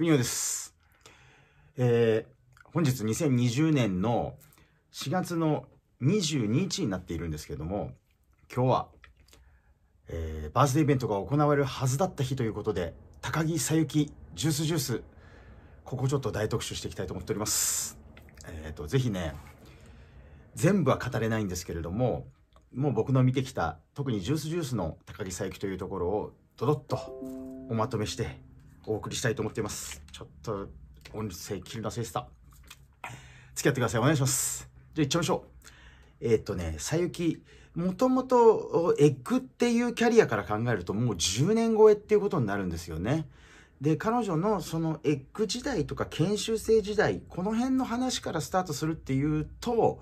国尾です。えー、本日2020年の4月の22日になっているんですけれども、今日は、えー、バースデーイベントが行われるはずだった日ということで、高木さゆきジュースジュース、ここちょっと大特集していきたいと思っております。えっ、ー、と、ぜひね、全部は語れないんですけれども、もう僕の見てきた、特にジュースジュースの高木さゆきというところを、ドドッとおまとめしてお送りしたいと思っています。ちょっと音声切りなせした。付き合ってください。お願いします。じゃあ行っちゃいましょう。えー、っとね、さゆき、もともとエッグっていうキャリアから考えるともう10年超えっていうことになるんですよね。で、彼女のそのエッグ時代とか研修生時代、この辺の話からスタートするっていうと、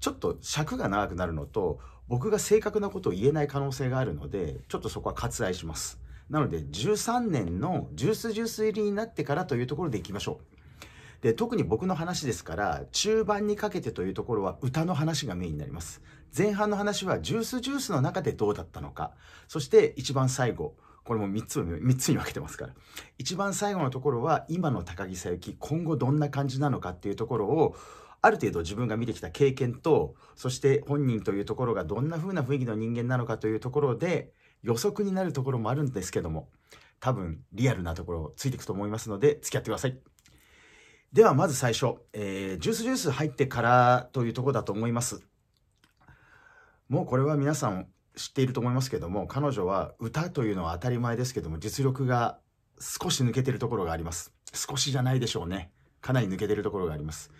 ちょっと尺が長くなるのと、僕が正確なことを言えない可能性があるので、ちょっとそこは割愛します。なので、13年のジュースジュース入りになってからというところでいきましょう。で、特に僕の話ですから、中盤にかけてというところは歌の話がメインになります。前半の話はジュースジュースの中でどうだったのか。そして一番最後。これも3つ、3つに分けてますから。一番最後のところは、今の高木さゆき、今後どんな感じなのかっていうところを、ある程度自分が見てきた経験と、そして本人というところがどんな風な雰囲気の人間なのかというところで、予測になるところもあるんですけども、多分リアルなところをついていくと思いますので、付き合ってください。ではまず最初、えー、ジュースジュース入ってからというとこだと思います。もうこれは皆さん知っていると思いますけども、彼女は歌というのは当たり前ですけども、実力が少し抜けてるところがあります。少しじゃないでしょうね。かなり抜けてるところがあります。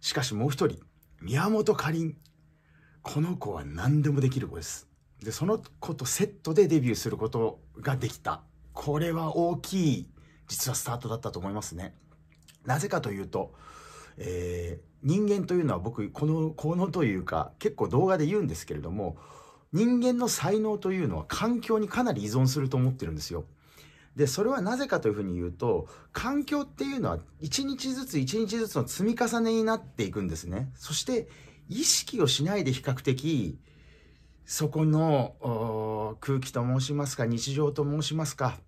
しかしもう一人、宮本かりん。この子は何でもできる子です。でその子とセットでデビューすることができたこれは大きい実はスタートだったと思いますねなぜかというと、えー、人間というのは僕このこのというか結構動画で言うんですけれども人間の才能というのは環境にかなり依存すると思ってるんですよでそれはなぜかというふうに言うと環境っていうのは一日ずつ一日ずつの積み重ねになっていくんですねそして意識をしないで比較的そこの空気と申しますか日常と申しますか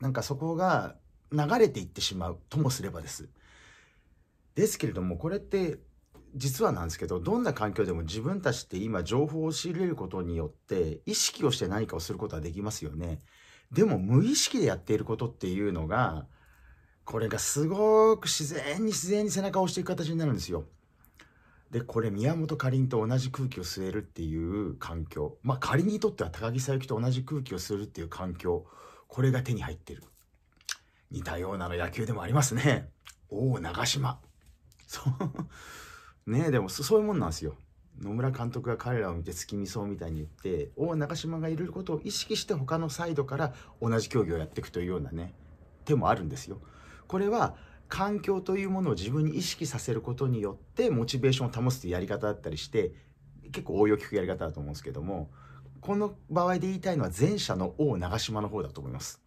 なんかそこが流れていってしまうともすればです。ですけれどもこれって実はなんですけどどんな環境でも自分たちって今情報を仕入れることによって意識をして何かをすることはできますよね。でも無意識でやっていることっていうのがこれがすごく自然に自然に背中を押していく形になるんですよ。で、これ宮本かりんと同じ空気を吸えるっていう環境。まあ、仮にとっては高木さゆきと同じ空気を吸えるっていう環境。これが手に入ってる。似たようなの野球でもありますね。おお、長島。そう。ねえ、でもそういうもんなんですよ。野村監督が彼らを見て月見そうみたいに言って、おお、長島がいることを意識して他のサイドから同じ競技をやっていくというようなね、手もあるんですよ。これは環境というものを自分に意識させることによってモチベーションを保つというやり方だったりして結構応用利くやり方だと思うんですけどもこの場合で言いたいのは前者の王長島の方だと思います。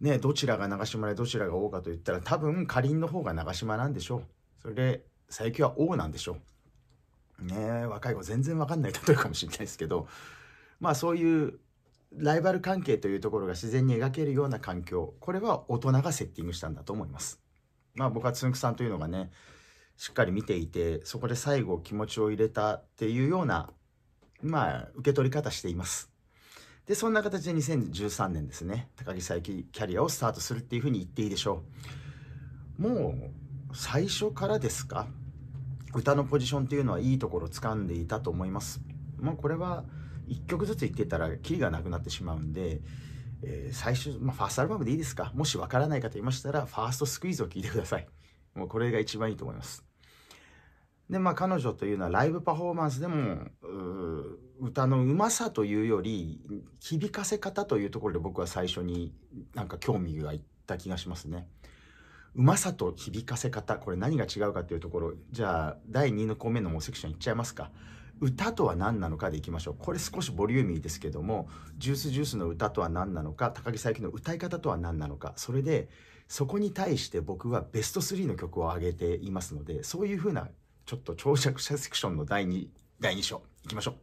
ね、どちらが長島でどちらが王かといったら多分かりんの方が長島なんでしょう。それで佐伯は王なんでしょう。ね若い子全然わかんない例えかもしれないですけどまあそういうライバル関係というところが自然に描けるような環境これは大人がセッティングしたんだと思いますまあ僕はつんくさんというのがねしっかり見ていてそこで最後気持ちを入れたっていうようなまあ受け取り方していますでそんな形で2013年ですね高木佐伯キャリアをスタートするっていうふうに言っていいでしょうもう最初からですか歌のポジションっていうのはいいところを掴んでいたと思いますもうこれは1曲ずつ言ってたらキリがなくなってしまうんで、えー、最初、まあ、ファーストアルバムでいいですかもしわからない方いましたらファーストスクイーズを聴いてくださいもうこれが一番いいと思いますでまあ彼女というのはライブパフォーマンスでも歌のうまさというより響かせ方というところで僕は最初になんか興味がいった気がしますね。うまさと響かせ方これ何が違うかというところじゃあ第2の項目のセクションいっちゃいますか。歌とは何なのかでいきましょうこれ少しボリューミーですけどもジュースジュースの歌とは何なのか高木佐伯の歌い方とは何なのかそれでそこに対して僕はベスト3の曲を上げていますのでそういうふうなちょっと長尺者セクションの第 2, 第2章いきましょ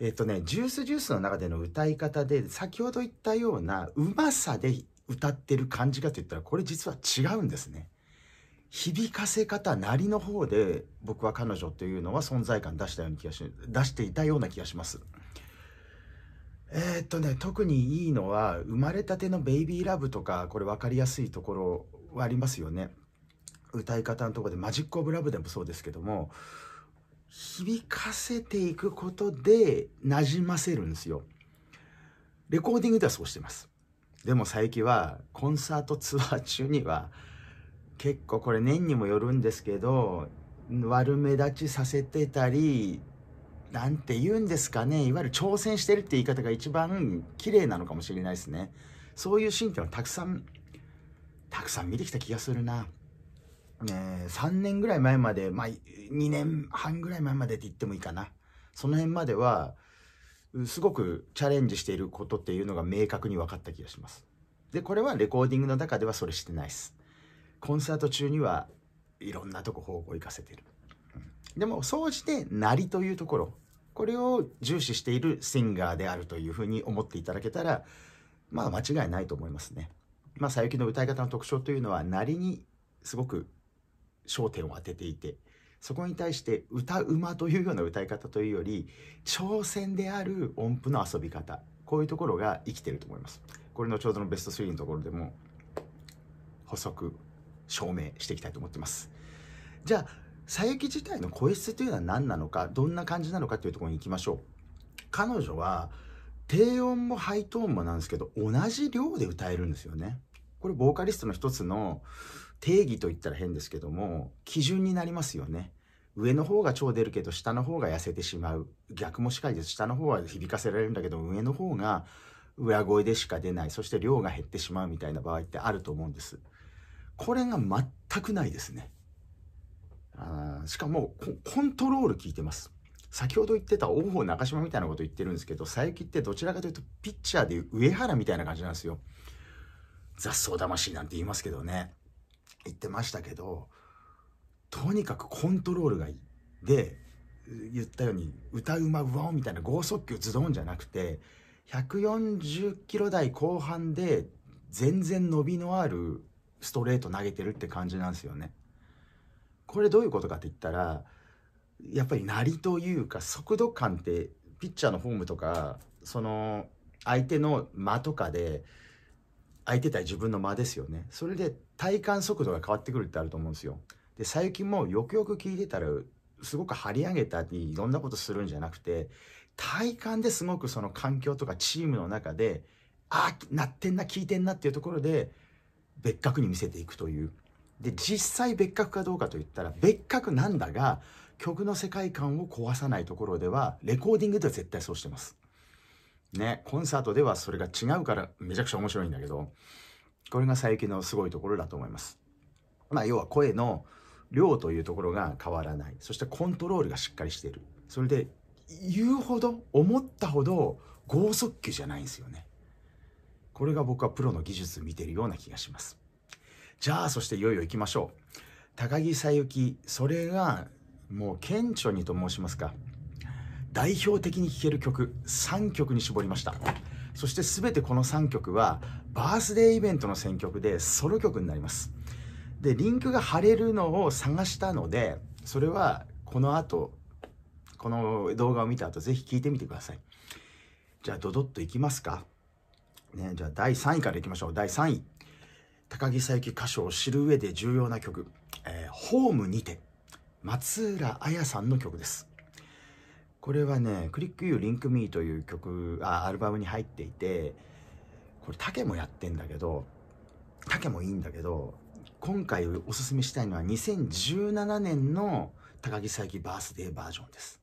うえっとねジュースジュースの中での歌い方で先ほど言ったようなうまさで歌ってる感じかといったらこれ実は違うんですね響かせ方なりの方で僕は彼女というのは存在感出したような気がし出していたような気がします。えー、っとね特にいいのは生まれたての「ベイビーラブ」とかこれ分かりやすいところはありますよね。歌い方のところで「マジック・オブ・ラブ」でもそうですけども響かせていくことで馴染ませるんですよ。レコーディングではそうしてます。でも最近はコンサートツアー中には結構これ年にもよるんですけど悪目立ちさせてたりなんて言うんですかねいわゆる挑戦してるって言い方が一番綺麗なのかもしれないですねそういうシーンっていうのはたくさんたくさん見てきた気がするな、ね、3年ぐらい前までまあ2年半ぐらい前までって言ってもいいかなその辺まではすごくチャレンジしていることっていうのが明確に分かった気がしますでこれはレコーディングの中ではそれしてないですコンサート中にはいろんなとこ方向行かせてる。でも、総じて、なりというところ、これを重視しているシンガーであるというふうに思っていただけたら、まあ、間違いないと思いますね。まあ、さゆきの歌い方の特徴というのは、なりにすごく焦点を当てていて、そこに対して歌馬というような歌い方というより、挑戦である音符の遊び方、こういうところが生きてると思います。これのちょうどのベスト3のところでも、補足証明していきたいと思ってます。じゃあ、佐伯自体の声質というのは何なのか、どんな感じなのかというところに行きましょう。彼女は、低音もハイトーンもなんですけど、同じ量で歌えるんですよね。これ、ボーカリストの一つの定義と言ったら変ですけども、基準になりますよね。上の方が超出るけど下の方が痩せてしまう逆もしかりです下の方は響かせられるんだけど上の方が裏声でしか出ないそして量が減ってしまうみたいな場合ってあると思うんですこれが全くないですね。あしかもコントロール効いてます。先ほど言ってた王鵬中島みたいなこと言ってるんですけど、佐伯ってどちらかというとピッチャーで上原みたいな感じなんですよ。雑草魂なんて言いますけどね。言ってましたけど、とにかくコントロールがいい。で、言ったように歌うまうわおみたいな剛速球ズドンじゃなくて、140キロ台後半で全然伸びのあるストレート投げてるって感じなんですよね。これどういうことかって言ったらやっぱりなりというか速度感ってピッチャーのフォームとかその相手の間とかで相手対自分の間ですよねそれで体感速度が変わってくるってあると思うんですよ。で最近もよくよく聞いてたらすごく張り上げたりいろんなことするんじゃなくて体感ですごくその環境とかチームの中でああなってんな聞いてんなっていうところで別格に見せていくというで実際別格かどうかといったら別格なんだが曲の世界観を壊さないところではレコーディングでは絶対そうしてます。ね、コンサートではそれが違うからめちゃくちゃ面白いんだけどこれが佐伯のすごいところだと思います。まあ、要は声の量というところが変わらないそしてコントロールがしっかりしているそれで言うほど思ったほど剛速球じゃないんですよねこれが僕はプロの技術見てるような気がします。じゃあ、そしていよいよ行きましょう。高木さゆき、それがもう顕著にと申しますか、代表的に聴ける曲、3曲に絞りました。そして全てこの3曲は、バースデーイベントの選曲でソロ曲になります。で、リンクが貼れるのを探したので、それはこの後、この動画を見た後、ぜひ聴いてみてください。じゃあ、ドドッといきますか。ね、じゃあ第3位からいきましょう。第3位。高木小雪歌手を知る上で重要な曲、えー、ホームにて、松浦綾さんの曲です。これはね、クリックユーリンクミーという曲、あ、アルバムに入っていて、これ竹もやってんだけど、竹もいいんだけど、今回おすすめしたいのは2017年の高木小雪バースデーバージョンです。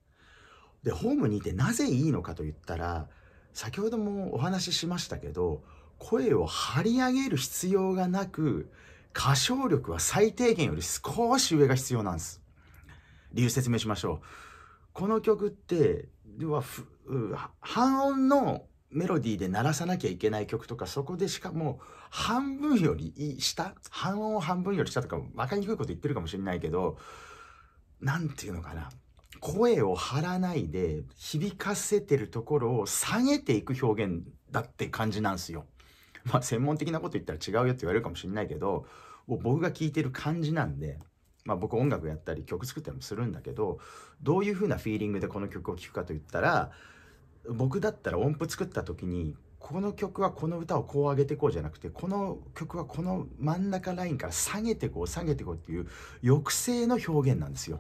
で、ホームにいてなぜいいのかと言ったら、先ほどもお話ししましたけど声を張り上げる必要がなく歌唱力は最低限より少し上が必要なんです理由説明しましょうこの曲って要は半音のメロディーで鳴らさなきゃいけない曲とかそこでしかも半分より下半音を半分より下とか分かりにくいこと言ってるかもしれないけど何て言うのかな声を張らないで響かせてるところを下げていく表現だって感じなんですよ。まあ専門的なこと言ったら違うよって言われるかもしれないけど僕が聞いてる感じなんで、まあ、僕音楽やったり曲作ったりもするんだけどどういう風なフィーリングでこの曲を聴くかといったら僕だったら音符作った時にこの曲はこの歌をこう上げてこうじゃなくてこの曲はこの真ん中ラインから下げてこう下げてこうっていう抑制の表現なんですよ。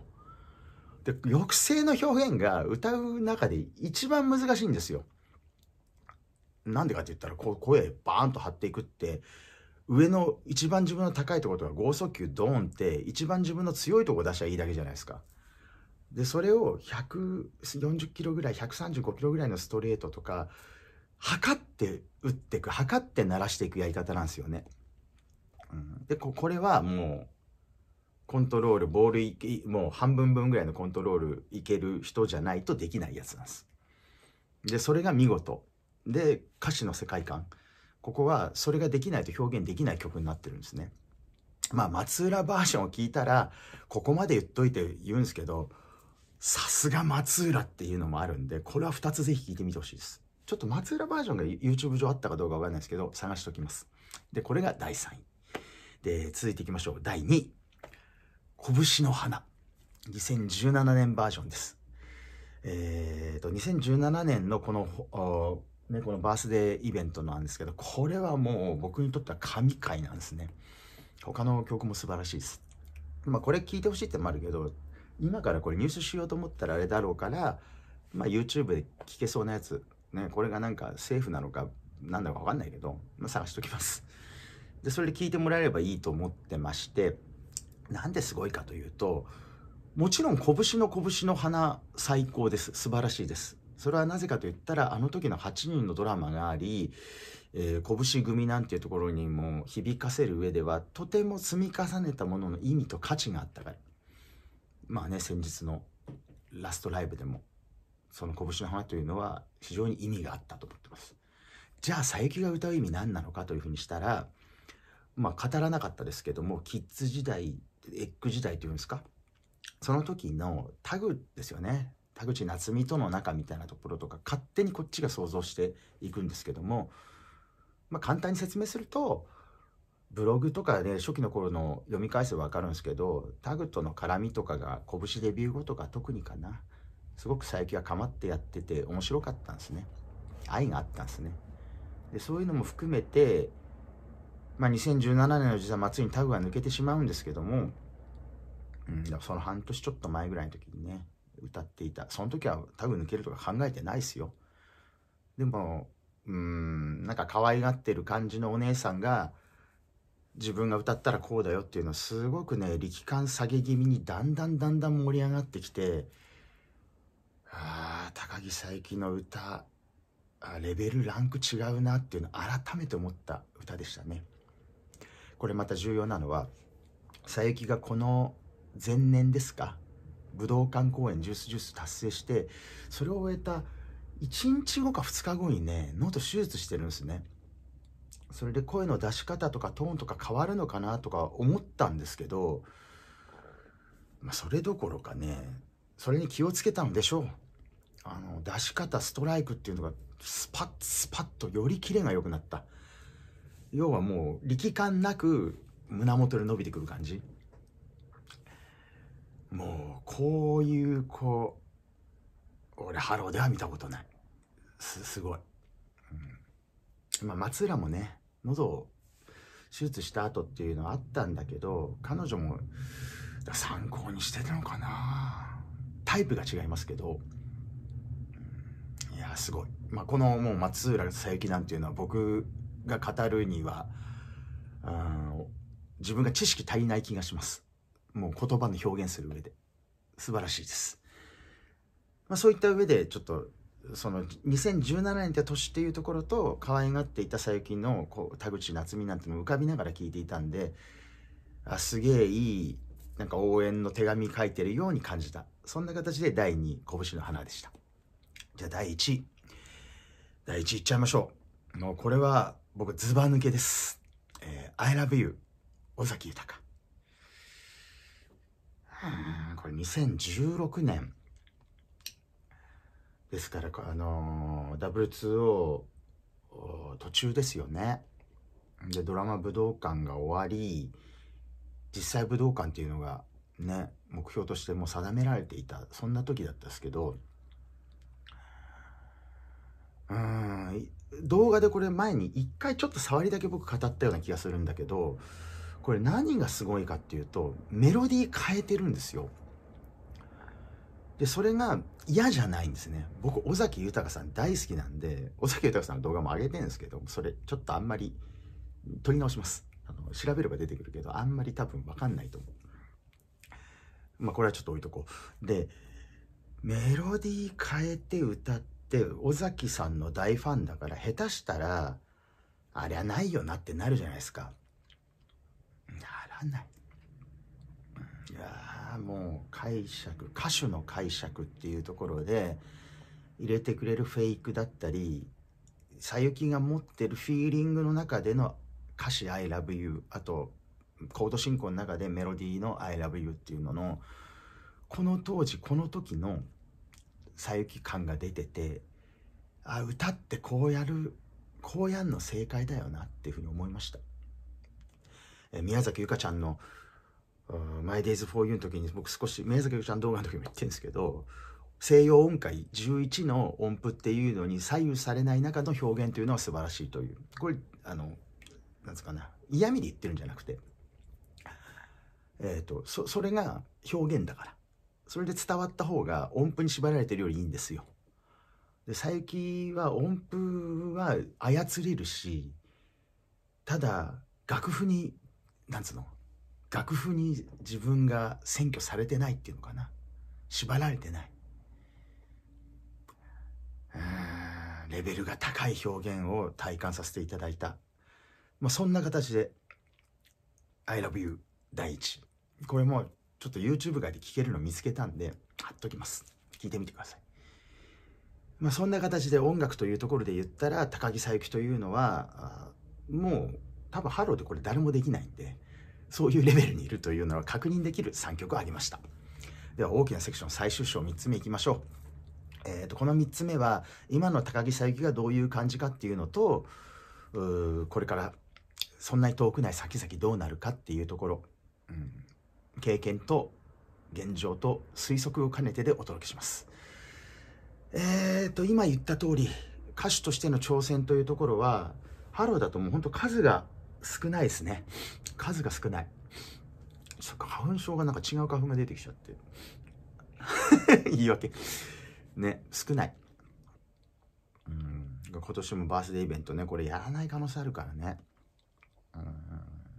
で、抑制の表現が歌う中で一番難しいんですよ。なんでかって言ったら、こう声バーンと張っていくって、上の一番自分の高いところとか剛速球ドーンって一番自分の強いとこ出しゃいいだけじゃないですか。でそれを140キロぐらい135キロぐらいのストレートとか測って打っていく測って鳴らしていくやり方なんですよね。うん、でこれはもコントロール、ボール、もう半分分ぐらいのコントロールいける人じゃないとできないやつなんです。で、それが見事。で、歌詞の世界観。ここは、それができないと表現できない曲になってるんですね。まあ、松浦バージョンを聞いたら、ここまで言っといて言うんですけど、さすが松浦っていうのもあるんで、これは2つぜひ聞いてみてほしいです。ちょっと松浦バージョンが YouTube 上あったかどうかわかんないですけど、探しておきます。で、これが第3位。で、続いていきましょう。第2位。拳の花。2017年バージョンです。えっ、ー、と、2017年のこの、ね、このバースデーイベントなんですけど、これはもう僕にとっては神回なんですね。他の曲も素晴らしいです。まあ、これ聞いてほしいってもあるけど、今からこれ入手しようと思ったらあれだろうから、まあ、YouTube で聞けそうなやつ、ね、これがなんかセーフなのか、なんだかわかんないけど、まあ、探しときます。で、それで聞いてもらえればいいと思ってまして、なんですごいかというともちろん拳の拳の花最高です素晴らしいですそれはなぜかと言ったらあの時の8人のドラマがあり、えー、拳組なんていうところにも響かせる上ではとても積み重ねたものの意味と価値があったからまあね先日のラストライブでもその拳の花というのは非常に意味があったと思ってますじゃあ佐伯が歌う意味何なのかというふうにしたらまあ語らなかったですけどもキッズ時代エッグ時代というんですかその時のタグですよね田口夏実との仲みたいなところとか勝手にこっちが想像していくんですけども、まあ、簡単に説明するとブログとかで初期の頃の読み返せば分かるんですけどタグとの絡みとかが拳デビュー後とか特にかなすごく佐伯が構ってやってて面白かったんですね愛があったんですねでそういうのも含めてまあ、2017年の実は末にタグが抜けてしまうんですけども、うん、その半年ちょっと前ぐらいの時にね、歌っていた。その時はタグ抜けるとか考えてないっすよ。でも、うん、なんか可愛がってる感じのお姉さんが、自分が歌ったらこうだよっていうのはすごくね、力感下げ気味にだんだんだんだん盛り上がってきて、ああ、高木佐伯の歌、レベル、ランク違うなっていうのを改めて思った歌でしたね。これまた重要なのは佐伯がこの前年ですか武道館公演ジュースジュース達成してそれを終えた1日後か2日後にね脳と手術してるんですねそれで声の出し方とかトーンとか変わるのかなとか思ったんですけど、まあ、それどころかねそれに気をつけたんでしょうあの出し方ストライクっていうのがスパッスパッとよりキレが良くなった要はもう力感なく胸元で伸びてくる感じもうこういう子俺ハローでは見たことないすすごい、うん、まあ松浦もね喉を手術した後っていうのはあったんだけど彼女も参考にしてたのかなタイプが違いますけど、うん、いやすごい、まあ、このもう松浦佐伯なんていうのは僕が語るにはあ自分が知識足りない気がしますもう言葉の表現する上で素晴らしいです、まあ、そういった上でちょっとその2017年って年っていうところと可愛がっていた小雪のこう田口夏実なんての浮かびながら聞いていたんであすげえいいなんか応援の手紙書いてるように感じたそんな形で第2拳の花でしたじゃあ第1第1いっちゃいましょうもうこれは僕ズバ抜けです。えー、I love you 尾崎豊。これ2016年。ですから、あのー、W2O 途中ですよね。で、ドラマ武道館が終わり、実際武道館っていうのがね、目標としても定められていた、そんな時だったんですけど、うん動画でこれ前に一回ちょっと触りだけ僕語ったような気がするんだけどこれ何がすごいかっていうとメロディー変えてるんですよでそれが嫌じゃないんですね僕尾崎豊さん大好きなんで尾崎豊さんの動画も上げてるんですけどそれちょっとあんまり撮り直しますあの調べれば出てくるけどあんまり多分分かんないと思うまあこれはちょっと置いとこうでメロディー変えて歌ってって尾崎さんの大ファンだから下手したらありゃないよなってなるじゃないですかならないいやもう解釈歌手の解釈っていうところで入れてくれるフェイクだったりさゆきが持ってるフィーリングの中での歌詞「ILOVEYOU」あとコード進行の中でメロディーの「ILOVEYOU」っていうののこの当時この時の「さゆき感が出ててあ歌ってこうやるこうやんの正解だよなっていうふうに思いました、え宮崎ゆかちゃんの「マイ・デイズ・フォー・ユー」の時に僕少し宮崎ゆかちゃん動画の時も言ってるんですけど西洋音階11の音符っていうのに左右されない中の表現というのは素晴らしいというこれあのなんつうかな嫌味で言ってるんじゃなくてえっ、ー、とそそれが表現だからそれで伝わった方が音符に縛られてるよりいいんですよ。で佐伯は音符は操れるしただ楽譜になんつうの楽譜に自分が占拠されてないっていうのかな縛られてないレベルが高い表現を体感させていただいた、まあ、そんな形で「ILOVEYOU」第一これもちょっと YouTube 外で聞けるの見つけたんで、貼っときます。聞いてみてください。まあ、そんな形で音楽というところで言ったら、高木小雪というのは、もう多分ハローでこれ誰もできないんで、そういうレベルにいるというのは確認できる3曲ありました。では大きなセクション最終章3つ目いきましょう。えーと、この3つ目は今の高木小雪がどういう感じかっていうのとうこれからそんなに遠くない先々どうなるかっていうところ、うん、経験と現状と推測を兼ねてでお届けします。えっ、ー、と、今言った通り、歌手としての挑戦というところは、ハローだともう本当数が少ないですね。数が少ない。そっか、花粉症がなんか違う花粉が出てきちゃって。言い訳。ね、少ない。うん、今年もバースデーイベントね、これやらない可能性あるからね。う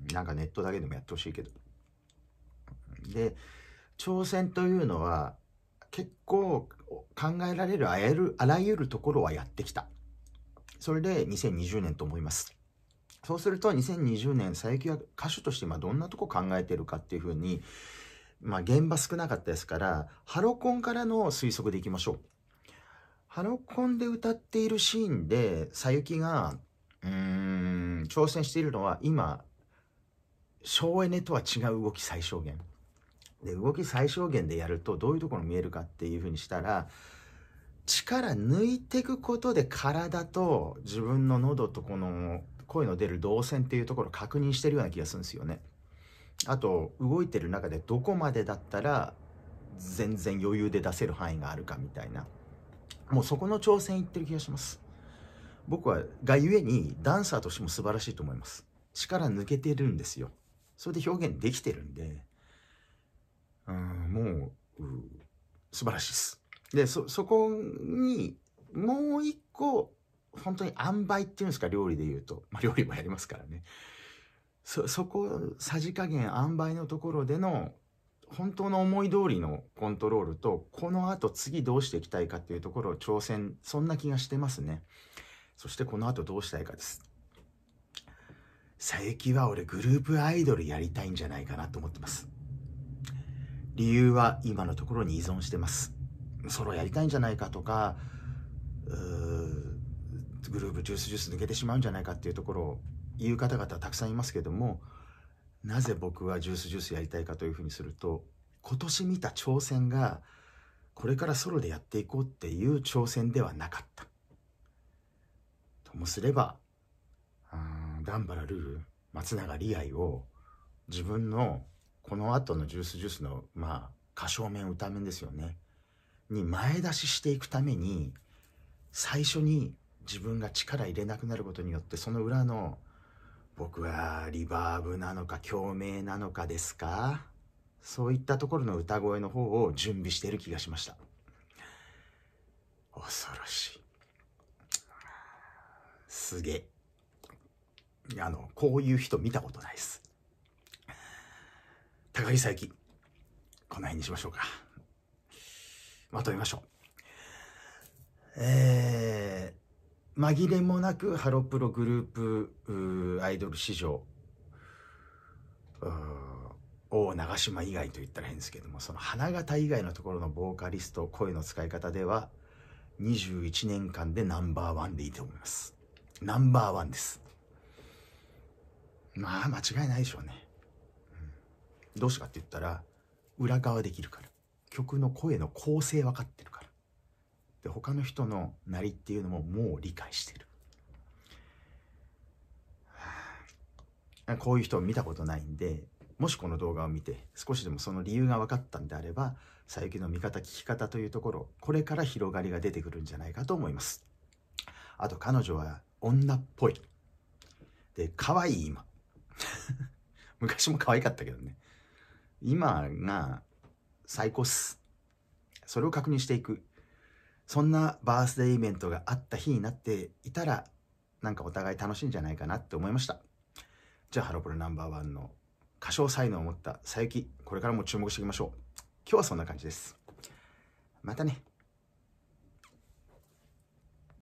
ん、なんかネットだけでもやってほしいけど。で挑戦というのは結構考えられるあらゆるあらゆるところはやってきたそれで2020年と思いますそうすると2020年佐伯は歌手として今どんなとこ考えてるかっていうふうにまあ現場少なかったですからハロコンからの推測でいきましょうハロコンで歌っているシーンで佐伯がうーん挑戦しているのは今省エネとは違う動き最小限で動き最小限でやるとどういうところ見えるかっていうふうにしたら力抜いていくことで体と自分の喉とこの声の出る動線っていうところを確認してるような気がするんですよね。あと動いてる中でどこまでだったら全然余裕で出せる範囲があるかみたいなもうそこの挑戦いってる気がします僕はがゆえにダンサーとしても素晴らしいと思います力抜けてるんですよそれで表現できてるんでうんもう素晴らしいです。で、そ、そこに、もう一個、本当に塩梅っていうんですか、料理で言うと。まあ、料理もやりますからね。そ、そこ、さじ加減、塩梅のところでの、本当の思い通りのコントロールと、この後次どうしていきたいかっていうところを挑戦、そんな気がしてますね。そしてこの後どうしたいかです。佐伯は俺グループアイドルやりたいんじゃないかなと思ってます。理由は今のところに依存してます。ソロやりたいんじゃないかとか、グループジュースジュース抜けてしまうんじゃないかっていうところを言う方々たくさんいますけども、なぜ僕はジュースジュースやりたいかというふうにすると、今年見た挑戦が、これからソロでやっていこうっていう挑戦ではなかった。ともすれば、ンバラルール、松永理愛を自分のこの後のジュースジュースの、まあ、歌唱面、歌面ですよね。に前出ししていくために、最初に自分が力入れなくなることによって、その裏の、僕はリバーブなのか共鳴なのかですかそういったところの歌声の方を準備している気がしました。恐ろしい。すげえ。あの、こういう人見たことないです。高木佐伯、この辺にしましょうか。まとめましょう。えー、紛れもなくハロプログループアイドル史上、大長島以外と言ったら変ですけども、その花形以外のところのボーカリスト、声の使い方では、21年間でナンバーワンでいいと思います。ナンバーワンです。まあ、間違いないでしょうね。どうしてかって言ったら裏側できるから曲の声の構成分かってるからで他の人のなりっていうのももう理解してるこういう人を見たことないんでもしこの動画を見て少しでもその理由が分かったんであれば佐伯の見方聞き方というところこれから広がりが出てくるんじゃないかと思いますあと彼女は女っぽいで可愛い今 昔も可愛かったけどね今が最高っす。それを確認していく。そんなバースデーイベントがあった日になっていたら、なんかお互い楽しいんじゃないかなって思いました。じゃあ、ハロプロナンバーワンの歌唱才能を持った佐伯、これからも注目していきましょう。今日はそんな感じです。またね。